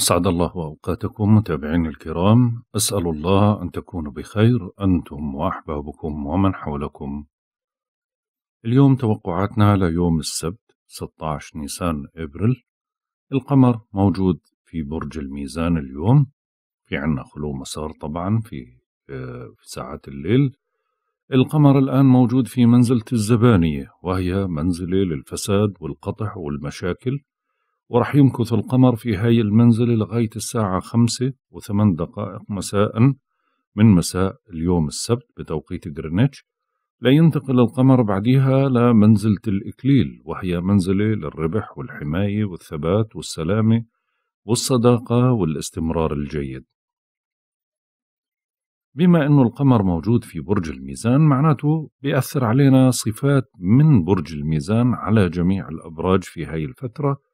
أسعد الله أوقاتكم متابعين الكرام أسأل الله أن تكونوا بخير أنتم وأحبابكم ومن حولكم اليوم توقعاتنا ليوم السبت 16 نيسان إبريل القمر موجود في برج الميزان اليوم في عنا خلو مسار طبعا في آه، في ساعات الليل القمر الآن موجود في منزلة الزبانية وهي منزلة للفساد والقطع والمشاكل ورح يمكث القمر في هاي المنزلة لغاية الساعة خمسة وثمان دقائق مساء من مساء اليوم السبت بتوقيت لا لينتقل القمر بعدها لمنزلة الإكليل وهي منزلة للربح والحماية والثبات والسلامة والصداقة والاستمرار الجيد بما أنه القمر موجود في برج الميزان معناته بيأثر علينا صفات من برج الميزان على جميع الأبراج في هاي الفترة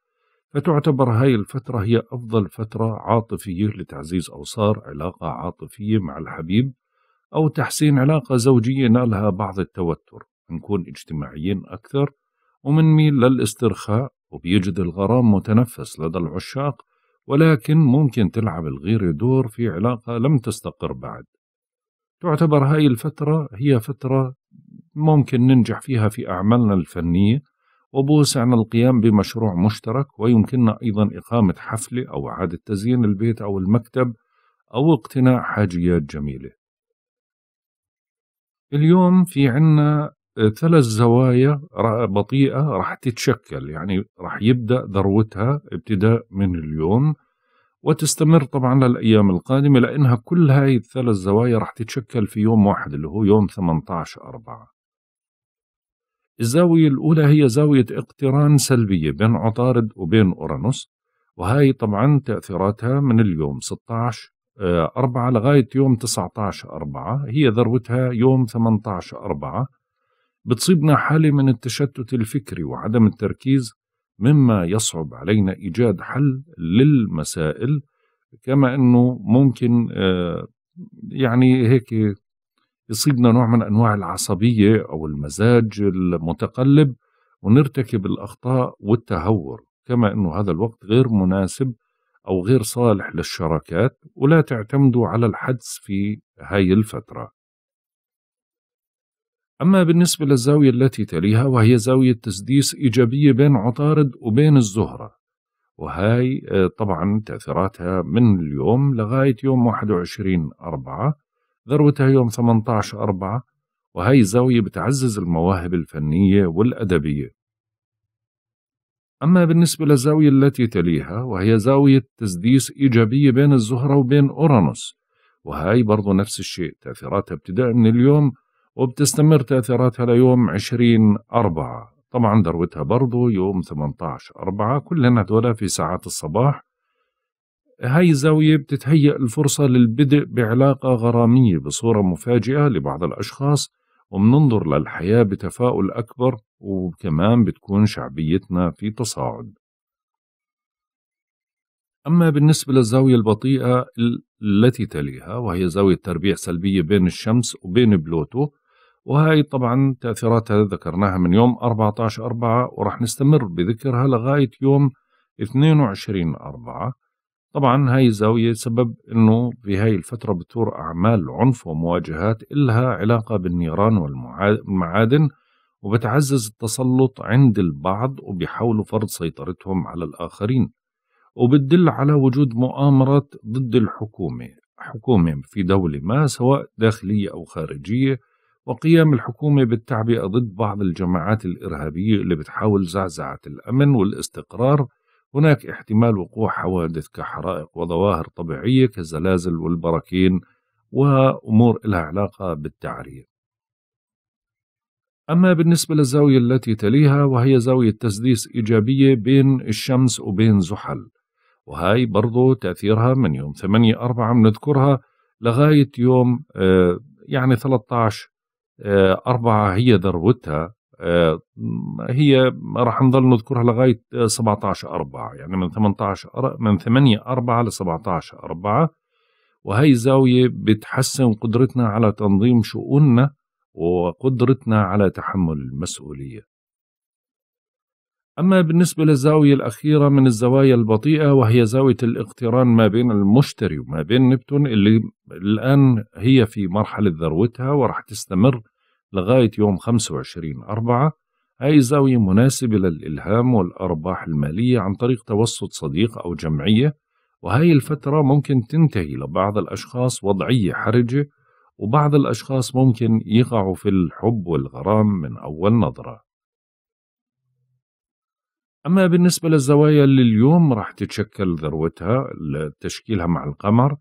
فتعتبر هاي الفترة هي أفضل فترة عاطفية لتعزيز أوصار علاقة عاطفية مع الحبيب أو تحسين علاقة زوجية نالها بعض التوتر نكون اجتماعيين أكثر ومنميل للاسترخاء وبيجد الغرام متنفس لدى العشاق ولكن ممكن تلعب الغيرة دور في علاقة لم تستقر بعد تعتبر هاي الفترة هي فترة ممكن ننجح فيها في أعمالنا الفنية وبوسع القيام بمشروع مشترك ويمكننا أيضا إقامة حفلة أو إعادة تزيين البيت أو المكتب أو اقتناء حاجيات جميلة اليوم في عنا ثلاث زوايا بطيئة رح تتشكل يعني رح يبدأ ذروتها ابتداء من اليوم وتستمر طبعا للأيام القادمة لأنها كل هاي الثلاث زوايا رح تتشكل في يوم واحد اللي هو يوم 18 أربعة الزاوية الأولى هي زاوية اقتران سلبية بين عطارد وبين أورانوس وهي طبعا تأثيراتها من اليوم 16 آه، أربعة لغاية يوم 19 أربعة هي ذروتها يوم 18 أربعة بتصيبنا حالة من التشتت الفكري وعدم التركيز مما يصعب علينا إيجاد حل للمسائل كما أنه ممكن آه، يعني هيك يصيبنا نوع من انواع العصبيه او المزاج المتقلب ونرتكب الاخطاء والتهور كما انه هذا الوقت غير مناسب او غير صالح للشراكات ولا تعتمدوا على الحدس في هاي الفتره أما بالنسبة للزاوية التي تليها وهي زاوية تسديس إيجابية بين عطارد وبين الزهرة وهاي آه، طبعا تأثيراتها من اليوم لغاية يوم 21 أربعة ذروتها يوم 18 أربعة وهي الزاوية بتعزز المواهب الفنية والأدبية أما بالنسبة للزاوية التي تليها وهي زاوية تسديس إيجابية بين الزهرة وبين أورانوس وهي برضو نفس الشيء تأثيراتها ابتداء من اليوم وبتستمر تأثيراتها ليوم 20 أربعة طبعا ذروتها برضو يوم 18 أربعة كلنا هدول في ساعات الصباح هاي الزاوية بتتهيأ الفرصة للبدء بعلاقة غرامية بصورة مفاجئة لبعض الأشخاص وبننظر للحياة بتفاؤل أكبر وكمان بتكون شعبيتنا في تصاعد أما بالنسبة للزاوية البطيئة التي تليها وهي زاوية تربيع سلبية بين الشمس وبين بلوتو وهي طبعا تأثيراتها ذكرناها من يوم 14 أربعة ورح نستمر بذكرها لغاية يوم 22 أربعة طبعا هاي الزاوية سبب أنه بهاي الفترة بتور أعمال عنف ومواجهات إلها علاقة بالنيران والمعادن وبتعزز التسلط عند البعض وبيحاولوا فرض سيطرتهم على الآخرين وبتدل على وجود مؤامرة ضد الحكومة حكومة في دولة ما سواء داخلية أو خارجية وقيام الحكومة بالتعبئة ضد بعض الجماعات الإرهابية اللي بتحاول زعزعة الأمن والاستقرار هناك احتمال وقوع حوادث كحرائق وظواهر طبيعية كالزلازل والبراكين وأمور لها علاقة بالتعريف أما بالنسبة للزاوية التي تليها وهي زاوية تسديس إيجابية بين الشمس وبين زحل وهاي برضو تأثيرها من يوم 8 4 بنذكرها لغاية يوم آه، يعني 13 4 آه، هي ذروتها آه، هي راح نضل نذكرها لغايه 17 4 يعني من 18 من 8 4 ل 17 4 وهي زاوية بتحسن قدرتنا على تنظيم شؤوننا وقدرتنا على تحمل المسؤوليه. أما بالنسبة للزاوية الأخيرة من الزوايا البطيئة وهي زاوية الاقتران ما بين المشتري وما بين نبتون اللي الآن هي في مرحلة ذروتها وراح تستمر لغاية يوم 25 أربعة هاي زاوية مناسبة للإلهام والأرباح المالية عن طريق توسط صديق أو جمعية وهاي الفترة ممكن تنتهي لبعض الأشخاص وضعية حرجة وبعض الأشخاص ممكن يقعوا في الحب والغرام من أول نظرة أما بالنسبة للزوايا اللي اليوم راح تتشكل ذروتها تشكيلها مع القمر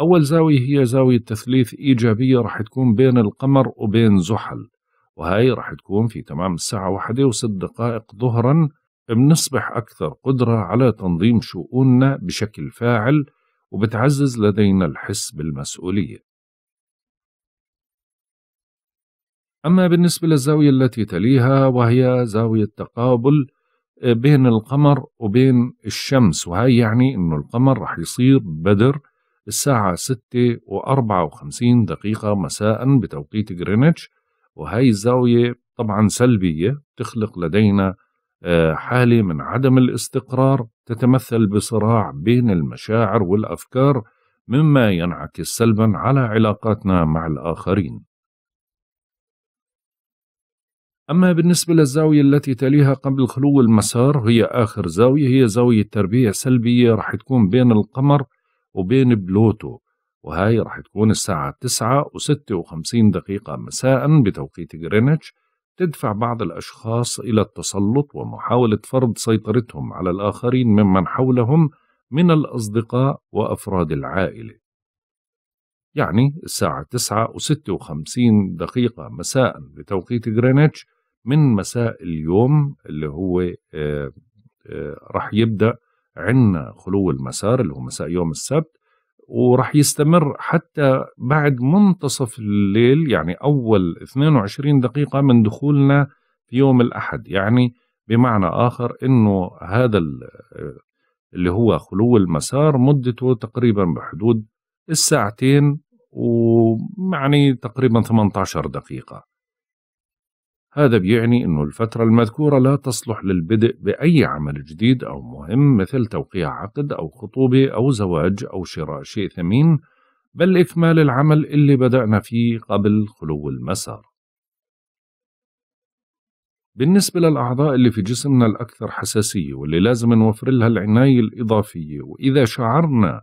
أول زاوية هي زاوية تثليث إيجابية رح تكون بين القمر وبين زحل وهي رح تكون في تمام الساعة واحدة وست دقائق ظهرا بنصبح أكثر قدرة على تنظيم شؤوننا بشكل فاعل وبتعزز لدينا الحس بالمسؤولية أما بالنسبة للزاوية التي تليها وهي زاوية تقابل آه، بين القمر وبين الشمس وهي يعني أنه القمر رح يصير بدر الساعة 6 و54 دقيقة مساء بتوقيت جرينتش وهي الزاوية طبعا سلبية تخلق لدينا آه، حالة من عدم الاستقرار تتمثل بصراع بين المشاعر والأفكار مما ينعكس سلبا على علاقاتنا مع الآخرين أما بالنسبة للزاوية التي تليها قبل خلو المسار هي آخر زاوية هي زاوية تربية سلبية رح تكون بين القمر وبين بلوتو وهاي رح تكون الساعة تسعة وستة وخمسين دقيقة مساء بتوقيت غرينتش تدفع بعض الأشخاص إلى التسلط ومحاولة فرض سيطرتهم على الآخرين ممن حولهم من الأصدقاء وأفراد العائلة يعني الساعة تسعة وستة وخمسين دقيقة مساء بتوقيت غرينتش من مساء اليوم اللي هو آه، آه، رح يبدأ عندنا خلو المسار اللي هو مساء يوم السبت وراح يستمر حتى بعد منتصف الليل يعني أول 22 دقيقة من دخولنا في يوم الأحد يعني بمعنى آخر أنه هذا اللي هو خلو المسار مدته تقريبا بحدود الساعتين ويعني تقريبا 18 دقيقة هذا بيعني أنه الفترة المذكورة لا تصلح للبدء بأي عمل جديد أو مهم مثل توقيع عقد أو خطوبة أو زواج أو شراء شيء ثمين بل إكمال العمل اللي بدأنا فيه قبل خلو المسار بالنسبة للأعضاء اللي في جسمنا الأكثر حساسية واللي لازم نوفر لها العناية الإضافية وإذا شعرنا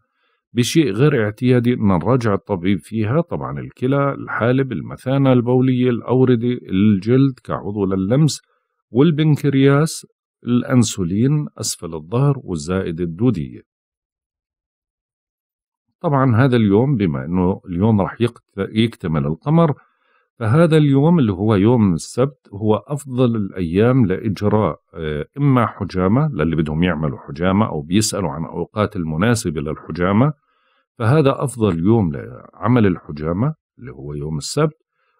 بشيء غير اعتيادي بدنا نراجع الطبيب فيها طبعا الكلى الحالب المثانة البولية الأوردة الجلد كعضو للمس والبنكرياس الأنسولين أسفل الظهر والزائدة الدودية طبعا هذا اليوم بما أنه اليوم رح يكتمل القمر فهذا اليوم اللي هو يوم السبت هو أفضل الأيام لإجراء إما حجامة للي بدهم يعملوا حجامة أو بيسألوا عن أوقات المناسبة للحجامة فهذا أفضل يوم لعمل الحجامة اللي هو يوم السبت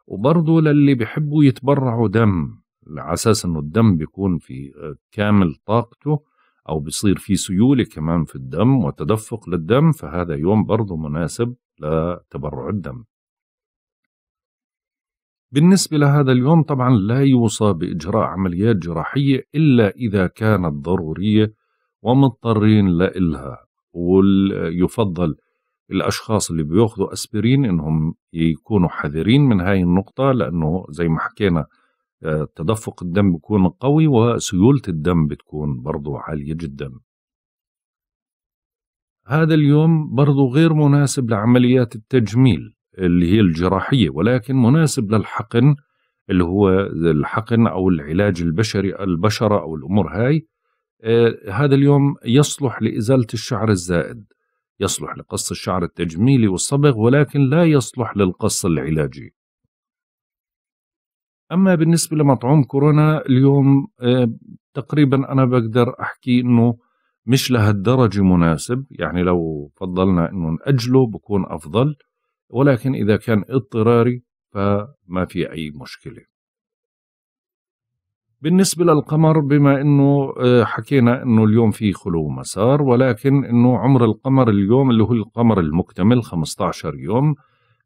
وبرضه للي بيحبوا يتبرعوا دم على أساس إنه الدم بيكون في كامل طاقته أو بيصير في سيولة كمان في الدم وتدفق للدم فهذا يوم برضه مناسب لتبرع الدم بالنسبة لهذا اليوم طبعا لا يوصى بإجراء عمليات جراحية إلا إذا كانت ضرورية ومضطرين لإلها ويفضل الاشخاص اللي بياخذوا اسبرين انهم يكونوا حذرين من هاي النقطه لانه زي ما حكينا آه، تدفق الدم بيكون قوي وسيوله الدم بتكون برضو عاليه جدا هذا اليوم برضو غير مناسب لعمليات التجميل اللي هي الجراحيه ولكن مناسب للحقن اللي هو الحقن او العلاج البشري البشره او الامور هاي آه، هذا اليوم يصلح لازاله الشعر الزائد يصلح لقص الشعر التجميلي والصبغ ولكن لا يصلح للقص العلاجي أما بالنسبة لمطعوم كورونا اليوم آه، تقريبا أنا بقدر أحكي أنه مش لهالدرجة مناسب يعني لو فضلنا أنه نأجله بكون أفضل ولكن إذا كان اضطراري فما في أي مشكلة بالنسبة للقمر بما انه آه، حكينا انه اليوم في خلو مسار ولكن انه عمر القمر اليوم اللي هو القمر المكتمل 15 يوم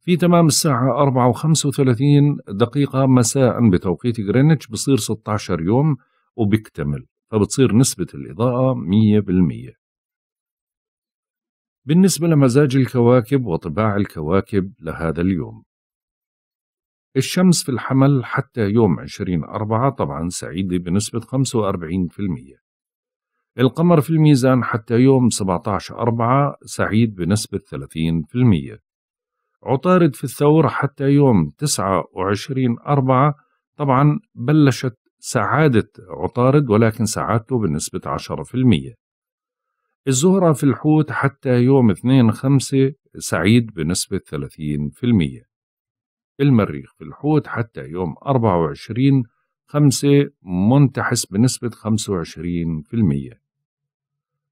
في تمام الساعة 4 و35 دقيقة مساء بتوقيت غرينتش بصير 16 يوم وبيكتمل فبتصير نسبة الإضاءة 100% بالنسبة لمزاج الكواكب وطباع الكواكب لهذا اليوم الشمس في الحمل حتى يوم 20 أربعة طبعا سعيدة بنسبة 45% القمر في الميزان حتى يوم 17 أربعة سعيد بنسبة 30% عطارد في الثور حتى يوم 29 أربعة طبعا بلشت سعادة عطارد ولكن سعادته بنسبة 10% الزهرة في الحوت حتى يوم 2 خمسة سعيد بنسبة 30% المريخ في الحوت حتى يوم 24 5 منتحس بنسبة 25%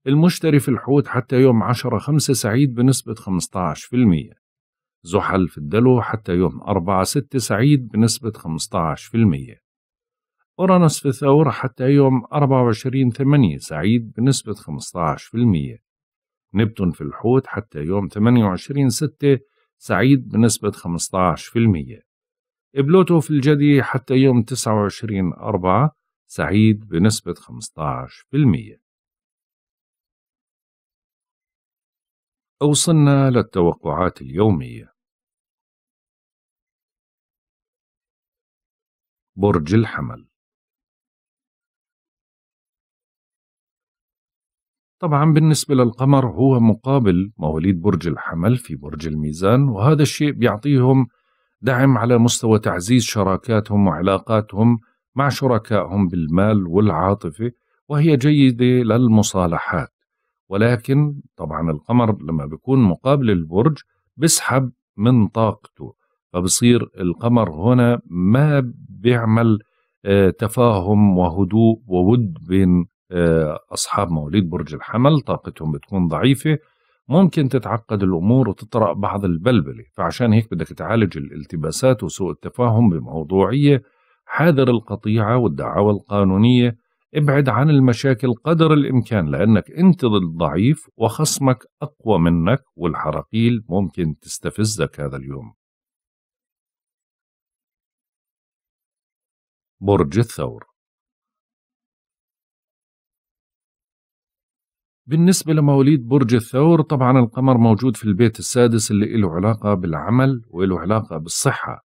المشتري في الحوت حتى يوم 10 5 سعيد بنسبة 15% زحل في الدلو حتى يوم 4 6 سعيد بنسبة 15% أورانوس في الثور حتى يوم 24 8 سعيد بنسبة 15% نبتون في الحوت حتى يوم 28 6 سعيد بنسبة 15% بلوتو في الجدي حتى يوم 29 أربعة سعيد بنسبة 15% وصلنا للتوقعات اليومية برج الحمل طبعا بالنسبة للقمر هو مقابل مواليد برج الحمل في برج الميزان وهذا الشيء بيعطيهم دعم على مستوى تعزيز شراكاتهم وعلاقاتهم مع شركائهم بالمال والعاطفة وهي جيدة للمصالحات ولكن طبعا القمر لما بيكون مقابل البرج بسحب من طاقته فبصير القمر هنا ما بيعمل آه، تفاهم وهدوء وود بين آه، أصحاب مواليد برج الحمل طاقتهم بتكون ضعيفة ممكن تتعقد الأمور وتطرأ بعض البلبلة فعشان هيك بدك تعالج الالتباسات وسوء التفاهم بموضوعية حاذر القطيعة والدعاوى القانونية ابعد عن المشاكل قدر الإمكان لأنك أنت الضعيف وخصمك أقوى منك والحرقيل ممكن تستفزك هذا اليوم برج الثور بالنسبة لمواليد برج الثور طبعا القمر موجود في البيت السادس اللي له علاقة بالعمل وله علاقة بالصحة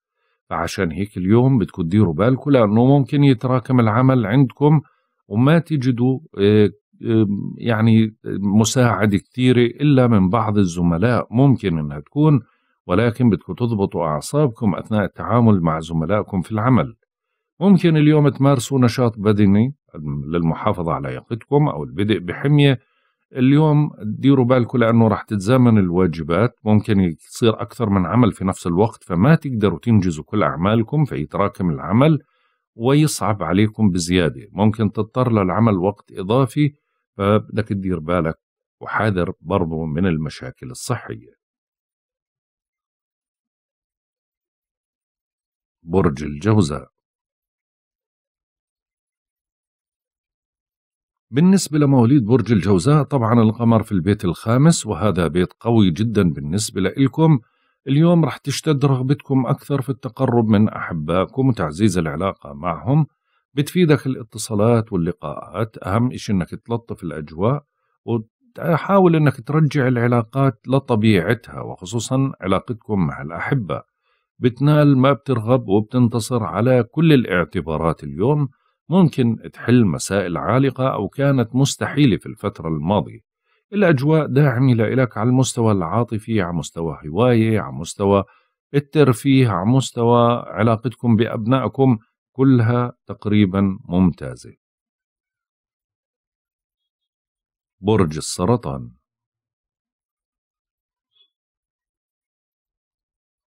فعشان هيك اليوم بدكم تديروا بالكم لأنه ممكن يتراكم العمل عندكم وما تجدوا آه، آه، يعني مساعدة كثيرة إلا من بعض الزملاء ممكن إنها تكون ولكن بدكم تضبطوا أعصابكم أثناء التعامل مع زملائكم في العمل ممكن اليوم تمارسوا نشاط بدني للمحافظة على لياقتكم أو البدء بحمية اليوم ديروا بالكم لانه راح تتزامن الواجبات ممكن يصير اكثر من عمل في نفس الوقت فما تقدروا تنجزوا كل اعمالكم فيتراكم العمل ويصعب عليكم بزياده ممكن تضطر للعمل وقت اضافي فبدك تدير بالك وحاذر برضو من المشاكل الصحيه برج الجوزاء بالنسبة لمواليد برج الجوزاء طبعا القمر في البيت الخامس وهذا بيت قوي جدا بالنسبة لإلكم اليوم رح تشتد رغبتكم أكثر في التقرب من أحبائكم وتعزيز العلاقة معهم بتفيدك الاتصالات واللقاءات أهم إشي أنك تلطف الأجواء وتحاول أنك ترجع العلاقات لطبيعتها وخصوصا علاقتكم مع الأحبة بتنال ما بترغب وبتنتصر على كل الاعتبارات اليوم ممكن تحل مسائل عالقة أو كانت مستحيلة في الفترة الماضية الأجواء داعمة لك على المستوى العاطفي على مستوى هواية على مستوى الترفيه على مستوى علاقتكم بأبنائكم كلها تقريبا ممتازة برج السرطان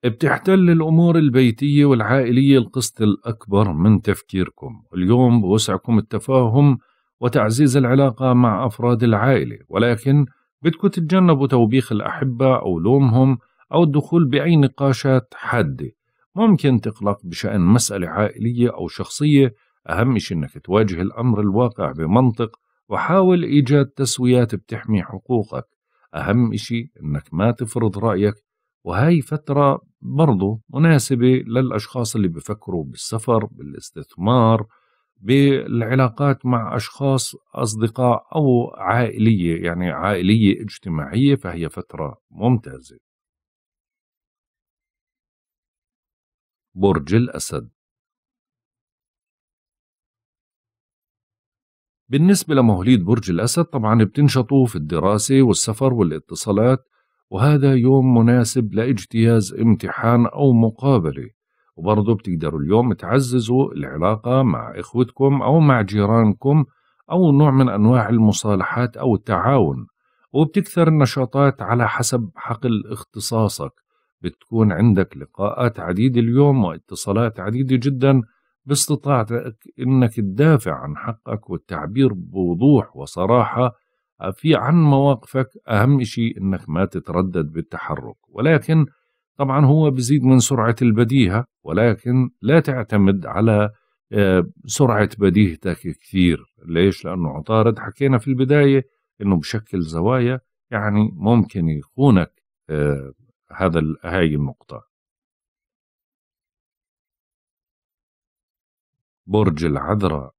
بتحتل الأمور البيتية والعائلية القسط الأكبر من تفكيركم اليوم بوسعكم التفاهم وتعزيز العلاقة مع أفراد العائلة ولكن بدكم تتجنبوا توبيخ الأحبة أو لومهم أو الدخول بأي نقاشات حادة ممكن تقلق بشأن مسألة عائلية أو شخصية أهم شيء أنك تواجه الأمر الواقع بمنطق وحاول إيجاد تسويات بتحمي حقوقك أهم شيء أنك ما تفرض رأيك وهي فترة برضو مناسبة للأشخاص اللي بفكروا بالسفر بالاستثمار بالعلاقات مع أشخاص أصدقاء أو عائلية يعني عائلية اجتماعية فهي فترة ممتازة برج الأسد بالنسبة لمواليد برج الأسد طبعا بتنشطوا في الدراسة والسفر والاتصالات وهذا يوم مناسب لاجتياز امتحان أو مقابلة وبرضه بتقدروا اليوم تعززوا العلاقة مع إخوتكم أو مع جيرانكم أو نوع من أنواع المصالحات أو التعاون وبتكثر النشاطات على حسب حقل اختصاصك بتكون عندك لقاءات عديدة اليوم واتصالات عديدة جدا باستطاعتك انك تدافع عن حقك والتعبير بوضوح وصراحة في عن مواقفك أهم شيء أنك ما تتردد بالتحرك ولكن طبعا هو بزيد من سرعة البديهة ولكن لا تعتمد على آه، سرعة بديهتك كثير ليش؟ لأنه عطارد حكينا في البداية أنه بشكل زوايا يعني ممكن يخونك آه، هذا هاي النقطة برج العذراء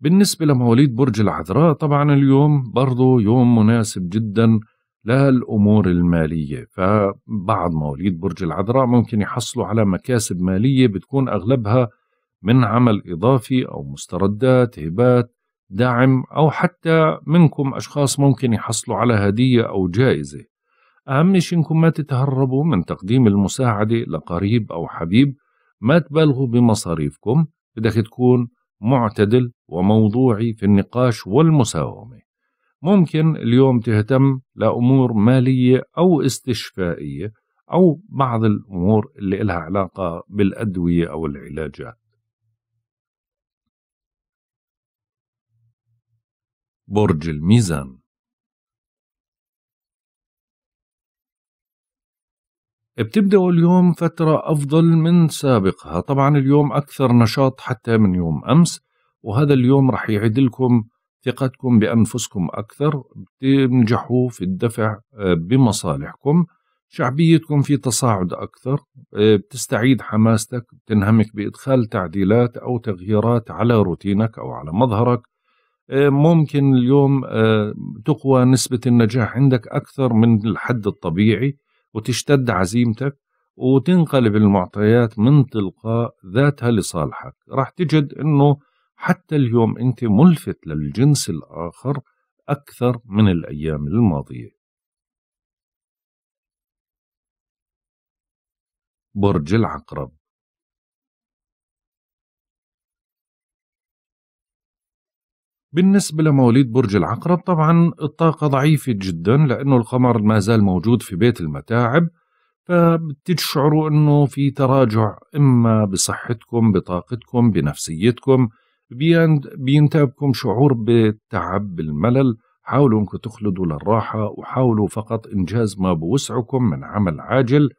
بالنسبة لمواليد برج العذراء طبعا اليوم برضه يوم مناسب جدا للأمور المالية فبعض مواليد برج العذراء ممكن يحصلوا على مكاسب مالية بتكون أغلبها من عمل إضافي أو مستردات هبات دعم أو حتى منكم أشخاص ممكن يحصلوا على هدية أو جائزة أهم شيء إنكم ما تتهربوا من تقديم المساعدة لقريب أو حبيب ما تبالغوا بمصاريفكم بدك تكون معتدل وموضوعي في النقاش والمساومة ممكن اليوم تهتم لأمور مالية أو استشفائية أو بعض الأمور اللي إلها علاقة بالأدوية أو العلاجات برج الميزان بتبدأوا اليوم فترة أفضل من سابقها طبعا اليوم أكثر نشاط حتى من يوم أمس وهذا اليوم رح يعدلكم لكم ثقتكم بأنفسكم أكثر بتنجحوا في الدفع آه، بمصالحكم شعبيتكم في تصاعد أكثر آه، بتستعيد حماستك بتنهمك بإدخال تعديلات أو تغييرات على روتينك أو على مظهرك آه، ممكن اليوم تقوى نسبة النجاح عندك أكثر من الحد الطبيعي وتشتد عزيمتك وتنقلب المعطيات من تلقاء ذاتها لصالحك راح تجد أنه حتى اليوم أنت ملفت للجنس الآخر أكثر من الأيام الماضية برج العقرب بالنسبة لمواليد برج العقرب طبعا الطاقة ضعيفة جدا لأنه القمر ما زال موجود في بيت المتاعب فبتشعروا أنه في تراجع إما بصحتكم بطاقتكم بنفسيتكم بينتابكم شعور بالتعب بالملل حاولوا أنكم تخلدوا للراحة وحاولوا فقط إنجاز ما بوسعكم من عمل عاجل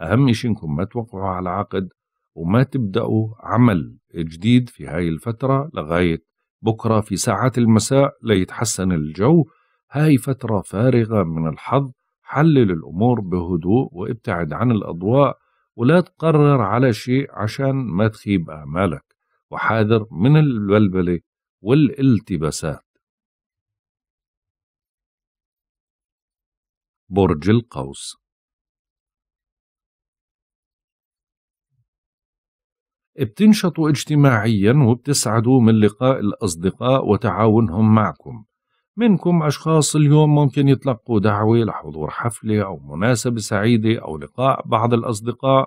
أهم شيء أنكم ما توقعوا على عقد وما تبدأوا عمل جديد في هاي الفترة لغاية بكرة في ساعات المساء ليتحسن الجو هاي فترة فارغة من الحظ حلل الأمور بهدوء وابتعد عن الأضواء ولا تقرر على شيء عشان ما تخيب آمالك وحاذر من البلبلة والالتباسات برج القوس بتنشطوا اجتماعيا وبتسعدوا من لقاء الأصدقاء وتعاونهم معكم منكم أشخاص اليوم ممكن يتلقوا دعوة لحضور حفلة أو مناسبة سعيدة أو لقاء بعض الأصدقاء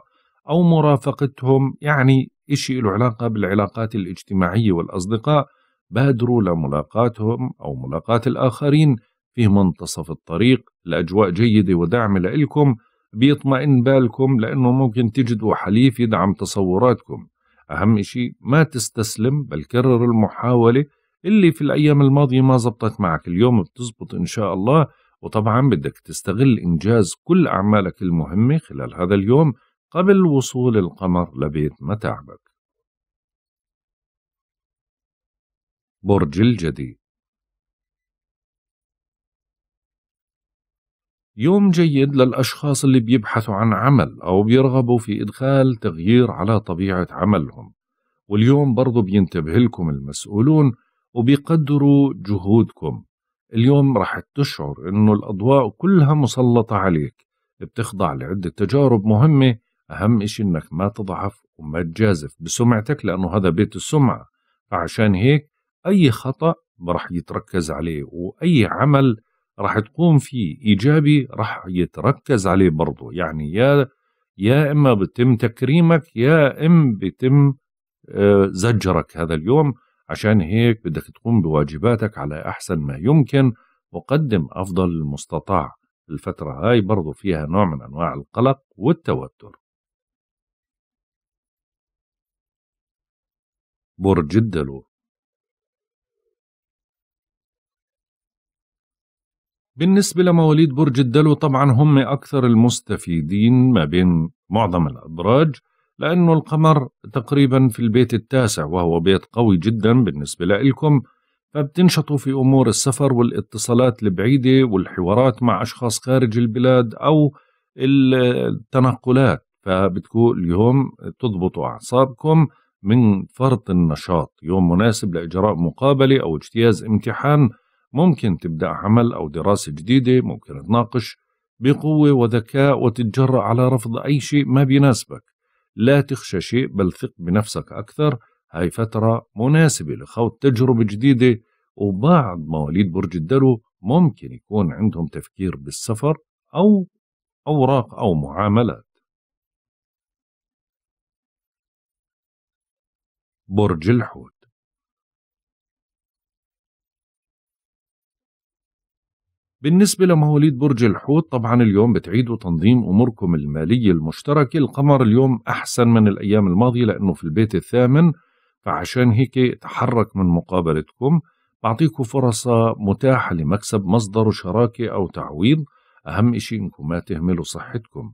أو مرافقتهم يعني إشي له علاقة بالعلاقات الاجتماعية والأصدقاء بادروا لملاقاتهم أو ملاقاة الآخرين في منتصف الطريق الأجواء جيدة ودعم لإلكم بيطمئن بالكم لأنه ممكن تجدوا حليف يدعم تصوراتكم أهم شيء ما تستسلم بل كرر المحاولة اللي في الأيام الماضية ما زبطت معك اليوم بتزبط إن شاء الله وطبعا بدك تستغل إنجاز كل أعمالك المهمة خلال هذا اليوم قبل وصول القمر لبيت متاعبك برج الجدي يوم جيد للأشخاص اللي بيبحثوا عن عمل أو بيرغبوا في إدخال تغيير على طبيعة عملهم واليوم برضو بينتبه لكم المسؤولون وبيقدروا جهودكم اليوم رح تشعر أنه الأضواء كلها مسلطة عليك بتخضع لعدة تجارب مهمة أهم إشي أنك ما تضعف وما تجازف بسمعتك لأنه هذا بيت السمعة فعشان هيك أي خطأ رح يتركز عليه وأي عمل راح تقوم فيه ايجابي راح يتركز عليه برضه يعني يا يا اما بتم تكريمك يا اما بتم آه، زجرك هذا اليوم عشان هيك بدك تقوم بواجباتك على احسن ما يمكن وقدم افضل المستطاع الفترة هاي برضه فيها نوع من انواع القلق والتوتر برج الدلو بالنسبة لمواليد برج الدلو طبعا هم أكثر المستفيدين ما بين معظم الأبراج لأنه القمر تقريبا في البيت التاسع وهو بيت قوي جدا بالنسبة لإلكم فبتنشطوا في أمور السفر والاتصالات البعيدة والحوارات مع أشخاص خارج البلاد أو التنقلات فبتكون اليوم تضبطوا أعصابكم من فرط النشاط يوم مناسب لإجراء مقابلة أو اجتياز امتحان ممكن تبدأ عمل أو دراسة جديدة ممكن تناقش بقوة وذكاء وتتجرأ على رفض أي شيء ما بيناسبك لا تخشى شيء بل ثق بنفسك أكثر هاي فترة مناسبة لخوض تجربة جديدة وبعض مواليد برج الدلو ممكن يكون عندهم تفكير بالسفر أو أوراق أو معاملات برج الحوت بالنسبة لمواليد برج الحوت طبعا اليوم بتعيدوا تنظيم أموركم المالية المشتركة القمر اليوم أحسن من الأيام الماضية لأنه في البيت الثامن فعشان هيك تحرك من مقابلتكم بعطيكم فرصة متاحة لمكسب مصدر شراكة أو تعويض أهم إشي إنكم ما تهملوا صحتكم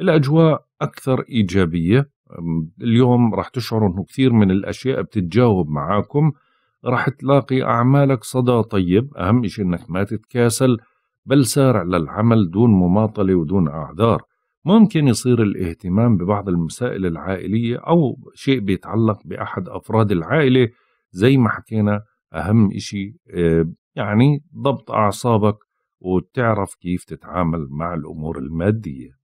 الأجواء أكثر إيجابية اليوم رح تشعروا أنه كثير من الأشياء بتتجاوب معاكم راح تلاقي أعمالك صدى طيب أهم شيء أنك ما تتكاسل بل سارع للعمل دون مماطلة ودون أعذار ممكن يصير الاهتمام ببعض المسائل العائلية أو شيء بيتعلق بأحد أفراد العائلة زي ما حكينا أهم شيء آه، يعني ضبط أعصابك وتعرف كيف تتعامل مع الأمور المادية